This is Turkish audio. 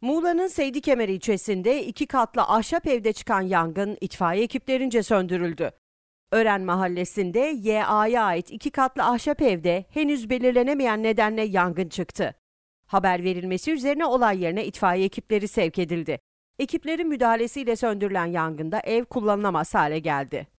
Muğla'nın Seydikemer ilçesinde iki katlı ahşap evde çıkan yangın itfaiye ekiplerince söndürüldü. Ören mahallesinde YA'ya ait iki katlı ahşap evde henüz belirlenemeyen nedenle yangın çıktı. Haber verilmesi üzerine olay yerine itfaiye ekipleri sevk edildi. Ekiplerin müdahalesiyle söndürülen yangında ev kullanılamaz hale geldi.